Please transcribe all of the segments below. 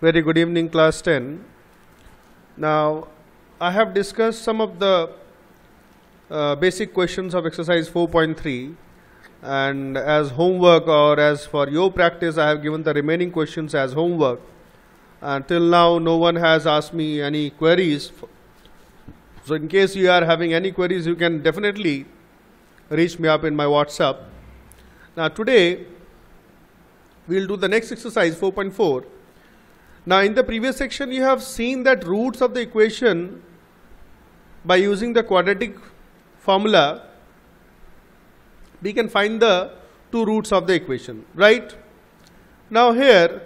Very good evening, class 10. Now, I have discussed some of the uh, basic questions of exercise 4.3 and as homework or as for your practice, I have given the remaining questions as homework. Until now, no one has asked me any queries. So in case you are having any queries, you can definitely reach me up in my WhatsApp. Now today, we'll do the next exercise 4.4 now in the previous section you have seen that roots of the equation by using the quadratic formula we can find the two roots of the equation right now here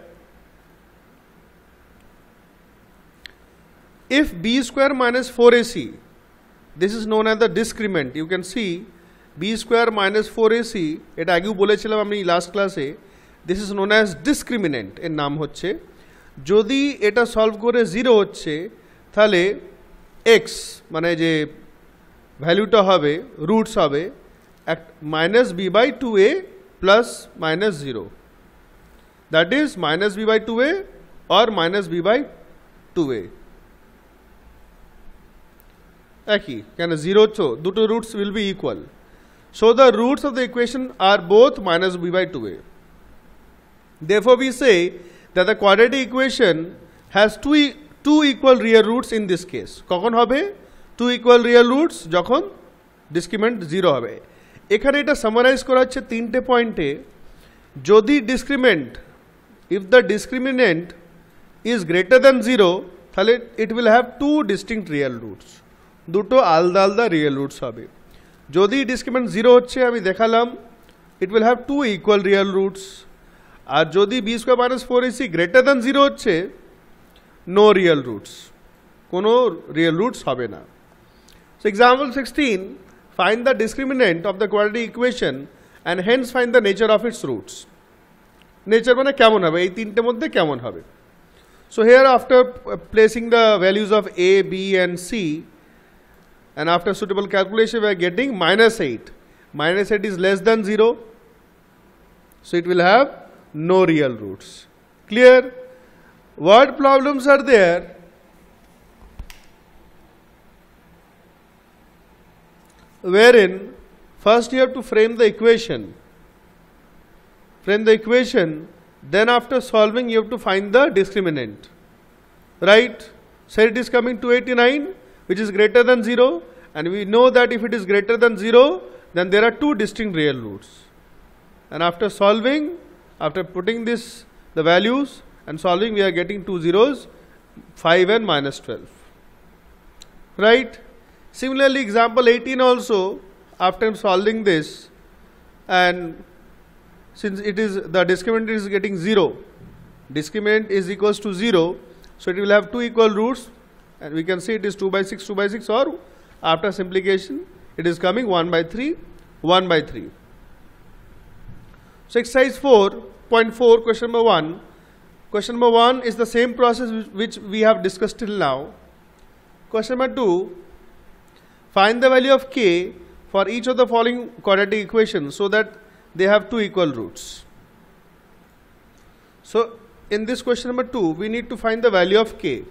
if b square minus 4ac this is known as the discriminant. you can see b square minus 4ac এটা আগেও বলেছিলাম আমি last ক্লাসে this is known as discriminant এর নাম হচ্ছে যদি এটা সলভ করে জিরো হচ্ছে তাহলে এক্স মানে যে ভ্যালুটা হবে রুটস হবে এক minus b by two a plus minus zero that is minus b by two a or minus b by two a একই কেন জিরো হচ্ছে দুটো roots will be equal so the roots of the equation are both minus b by two a therefore be say that the quadratic equation has two, e, two equal real roots in this case কখন হবে two equal real roots যখন ডিসক্রিমেন্ট zero হবে এখানে এটা summarise করা হচ্ছে তিনটে পয়েন্টে যদি discriminant if the discriminant is greater than zero তাহলে it will have two distinct real roots দুটো আলাদা আলাদা রিয়েল রুটস হবে যদি ডিসক্রিমেন্ট জিরো হচ্ছে আমি দেখালাম it will have two equal real roots আর যদি b square minus four a c greater than zero হচ্ছে নো রিয়েল রুটস কোনো রিয়েল রুটস হবে না so example sixteen find the discriminant of the quality equation and hence find the nature of its roots nature মানে কেমন হবে এই তিনটের মধ্যে কেমন হবে so here after placing the values of a b and c and after suitable calculation we're getting minus eight minus eight is less than zero so it will have no real roots. Clear? Word problems are there. Wherein first you have to frame the equation. Frame the equation, then after solving you have to find the discriminant. Right? So it is coming to 89 which is greater than 0 and we know that if it is greater than 0 then there are two distinct real roots. And after solving after putting this, the values and solving, we are getting two zeros, 5 and minus 12. Right? Similarly, example 18 also, after solving this, and since it is the discriminant is getting 0, discriminant is equals to 0, so it will have two equal roots, and we can see it is 2 by 6, 2 by 6, or after simplification, it is coming 1 by 3, 1 by 3. So exercise 4.4 question number 1. Question number 1 is the same process which we have discussed till now. Question number 2. Find the value of k for each of the following quadratic equations so that they have two equal roots. So in this question number 2 we need to find the value of k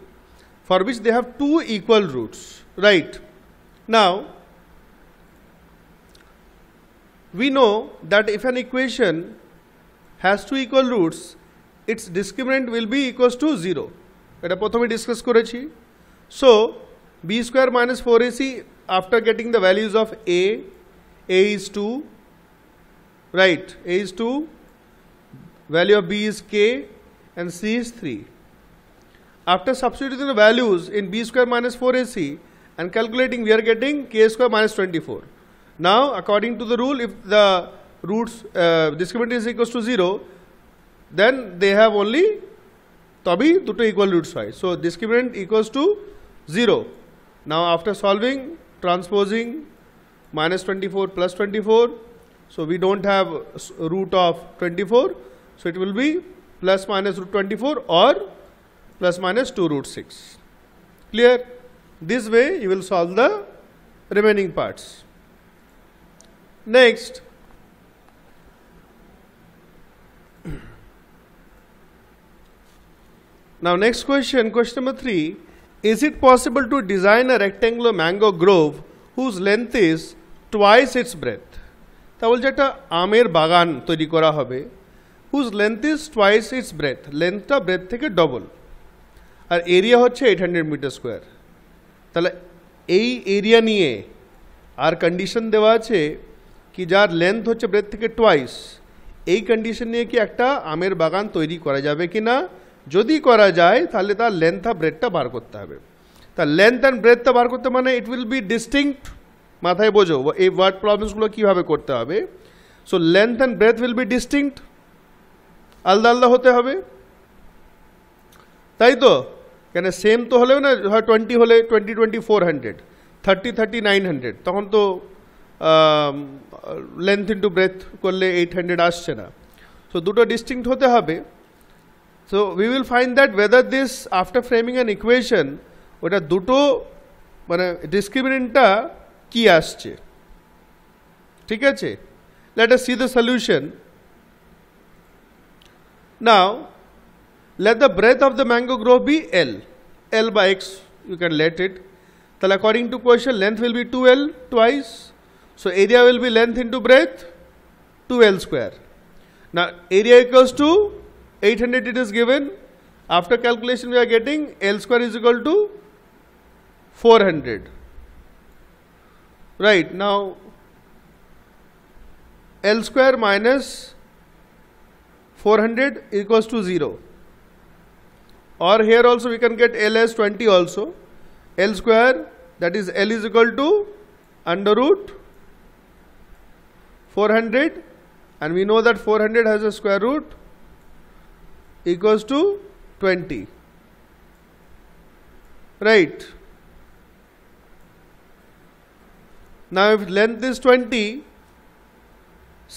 for which they have two equal roots right now we know that if an equation has two equal roots, its discriminant will be equal to 0. এটা প্রথমে discuss করেছি so So, b square minus 4ac after getting the values of a, a is 2, right? a is 2. Value of b is k, and c is 3. after substituting the values in b square minus 4ac and calculating we are getting k square minus 24 now, according to the rule, if the roots uh, discriminant is equals to 0, then they have only তবেই দুটো equal roots হয় So, discriminant equals to 0. Now, after solving, transposing minus 24 plus 24 so we don't have root of 24 so it will be plus minus root 24 or plus minus 2 root 6 clear this way you will solve the remaining parts Next, now next question, question number three. Is it possible to design a rectangular mango grove whose length is twice its breadth? তা বলছে একটা আমের বাগান তৈরি করা হবে whose length is twice its breadth লেন্থটা breadth থেকে ডবল আর এরিয়া হচ্ছে এইট হান্ড্রেড মিটার স্কোয়ার তাহলে এই এরিয়া নিয়ে আর কন্ডিশন দেওয়া আছে কি যার লেন্থ হচ্ছে ব্রেথ থেকে টোয়াইস এই কন্ডিশন নিয়ে কি একটা আমের বাগান তৈরি করা যাবে কিনা যদি করা যায় তাহলে তার লেন্থ আর ব্রেথটা বার করতে হবে তার লেন্থ এন্ড ব্রেথ তো বার করতে মানে ইট উইল বি ডিসটিনক্ট মাথায় বোঝো এই ওয়ার্ড प्रॉब्लम्स গুলো কিভাবে করতে হবে so length and breadth will be distinct আলাদা আলাদা হতে হবে তাই তো মানে सेम তো হলো না হয় 20 হলে 20 2400 30 30 900 তখন তো লেন্থ ইন্টু ব্রেথ করলে এইট হান্ড্রেড আসছে না সো দুটো ডিস্টিংক্ট হতে হবে so we will find that whether this after framing an equation ওটা দুটো মানে ডিসক্রিমিনেন্টটা কি আসছে ঠিক আছে let us see the solution now let the breadth of the mango grove be l l বা x you can let it তাহলে according to question length will be two l twice So area will be length into breadth 2L square. Now area equals to 800 it is given. After calculation we are getting L square is equal to 400. Right now L square minus 400 equals to 0 or here also we can get L as 20 also L square that is L is equal to under root 400 and we know that 400 has a square root equals to 20 right now if length is 20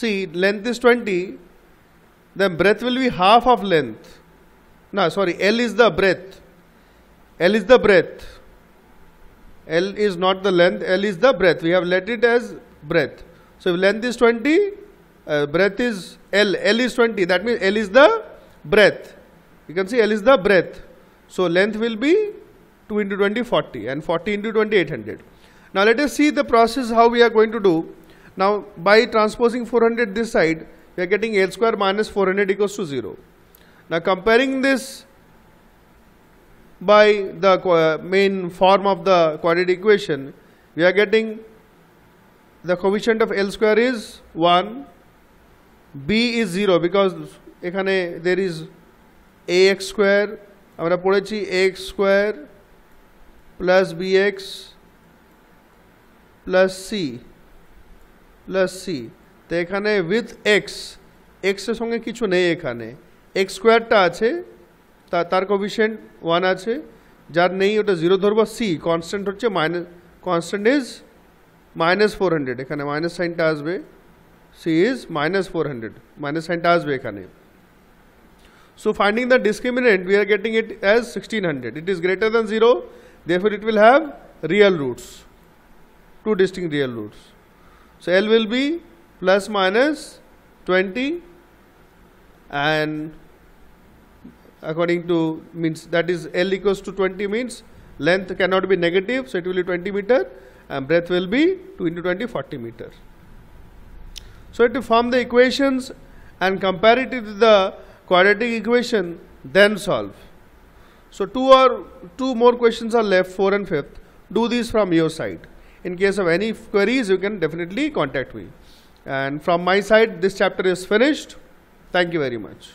see length is 20 then breadth will be half of length no sorry L is the breadth L is the breadth L is not the length L is the breadth we have let it as breadth so if length is 20, uh, breadth is L. L is 20. That means L is the breadth. You can see L is the breadth. So length will be 2 into 20, 40 and 40 into 20, 800. Now let us see the process how we are going to do. Now by transposing 400 this side, we are getting L square minus 400 equals to 0. Now comparing this by the uh, main form of the quadratic equation, we are getting the coefficient of L square is 1 B is 0 because এখানে there is AX square আমরা পড়েছি AX square plus BX plus C plus C তো এখানে with X X এর সঙ্গে কিছু নেই এখানে X স্কোয়ারটা আছে তা তার কোভিশিয়েন্ট ওয়ান আছে যার নেই ওটা জিরো ধরবো সি কনস্ট্যান্ট হচ্ছে minus constant is Minus 400. Four hundred এখানে C is minus 400. Minus 100 is minus four hundred minus সাইনটা আসবে এখানে so finding the discriminant we are getting it as therefore it will have real roots two distinct real roots so L will be plus minus 20 and according to means that is L equals to 20 means length cannot be negative so it will be 20 meter and breadth will be 2 into 20 40 meter. So to form the equations and compare it with the quadratic equation then solve. So two or two more questions are left, four and fifth. Do these from your side. In case of any queries, you can definitely contact me. And from my side, this chapter is finished. Thank you very much.